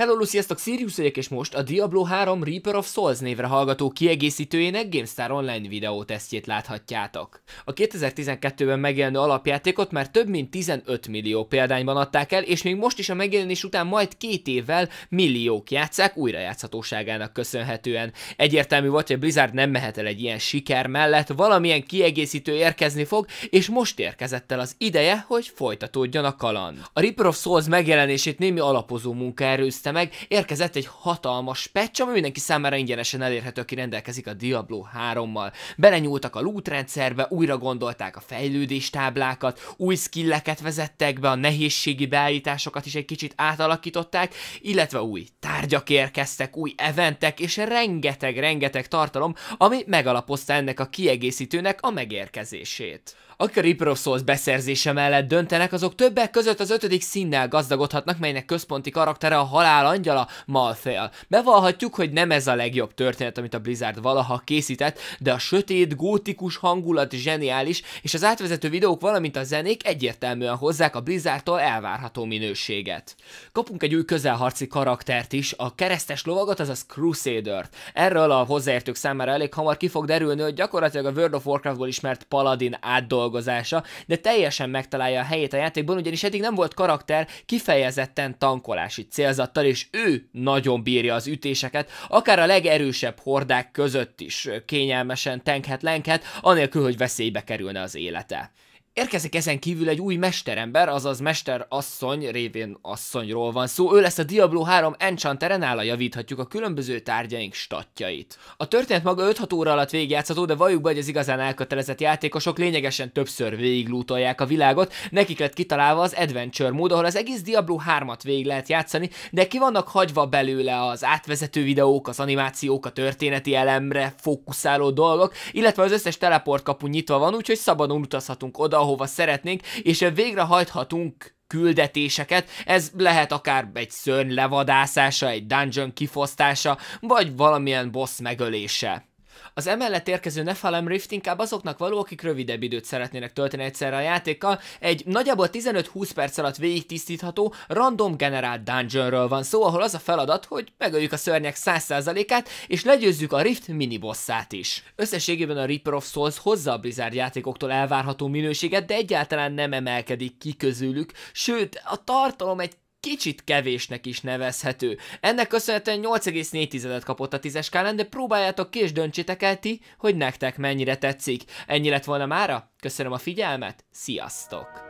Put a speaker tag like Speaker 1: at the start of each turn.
Speaker 1: Hello, a Sirius vagyok, és most a Diablo 3 Reaper of Souls névre hallgató kiegészítőjének GameStar Online videó tesztjét láthatjátok. A 2012-ben megjelenő alapjátékot már több mint 15 millió példányban adták el, és még most is a megjelenés után majd két évvel milliók játszák újrajátszhatóságának köszönhetően. Egyértelmű volt, hogy Blizzard nem mehet el egy ilyen siker mellett, valamilyen kiegészítő érkezni fog, és most érkezett el az ideje, hogy folytatódjon a kaland. A Reaper of Souls megjelenését némi alapozó munka előzte meg, érkezett egy hatalmas patch, ami mindenki számára ingyenesen elérhető, aki rendelkezik a Diablo 3-mal. Belenyúltak a loot rendszerbe, újra gondolták a fejlődés táblákat, új skilleket vezettek be, a nehézségi beállításokat is egy kicsit átalakították, illetve új tárgyak érkeztek, új eventek, és rengeteg-rengeteg tartalom, ami megalapozta ennek a kiegészítőnek a megérkezését. Akik a Reaper of Souls beszerzése mellett döntenek, azok többek között az ötödik színnel gazdagodhatnak, melynek központi karaktere a halál halál angyala Malfeal. Bevallhatjuk, hogy nem ez a legjobb történet, amit a Blizzard valaha készített, de a sötét, gótikus hangulat zseniális, és az átvezető videók, valamint a zenék egyértelműen hozzák a Blizzardtól elvárható minőséget. Kapunk egy új közelharci karaktert is, a keresztes lovagot, azaz crusader -t. Erről a hozzáértők számára elég hamar ki fog derülni, hogy gyakorlatilag a World of Warcraftból ismert Paladin átdolgozása, de teljesen megtalálja a helyét a játékban, ugyanis eddig nem volt karakter kifejezetten tankolási célzattal, csapattal, és ő nagyon bírja az ütéseket, akár a legerősebb hordák között is kényelmesen tenkhet-lenkhet, anélkül, hogy veszélybe kerülne az élete. Érkezik ezen kívül egy új mesterember, azaz Asszony révén asszonyról van szó, ő lesz a Diablo 3 enchanter nála javíthatjuk a különböző tárgyaink statjait. A történet maga 5-6 óra alatt végigjátszható, de valljuk be, hogy az igazán elkötelezett játékosok lényegesen többször végiglútolják a világot, nekik lett kitalálva az Adventure mód, ahol az egész Diablo 3-at végig lehet játszani, de ki vannak hagyva belőle az átvezető videók, az animációk, a történeti elemre fókuszáló dolgok, illetve az összes teleportkapu nyitva van, úgyhogy szabadon utazhatunk oda, ahova szeretnénk, és végrehajthatunk küldetéseket, ez lehet akár egy szörny levadászása, egy dungeon kifosztása, vagy valamilyen boss megölése. Az emellett érkező Nephalem Rift inkább azoknak való, akik rövidebb időt szeretnének tölteni egyszerre a játékkal. Egy nagyjából 15-20 perc alatt végig tisztítható, random generált dungeonről van szó, ahol az a feladat, hogy megöljük a szörnyek 100%-át és legyőzzük a Rift mini bosszát is. Összességében a Reaper of Souls hozza a Blizzard játékoktól elvárható minőséget, de egyáltalán nem emelkedik ki közülük, sőt a tartalom egy kicsit kevésnek is nevezhető. Ennek köszönhetően 8,4-et kapott a 10-es skálán, de próbáljátok ki és döntsétek el ti, hogy nektek mennyire tetszik. Ennyi lett volna mára, köszönöm a figyelmet, sziasztok!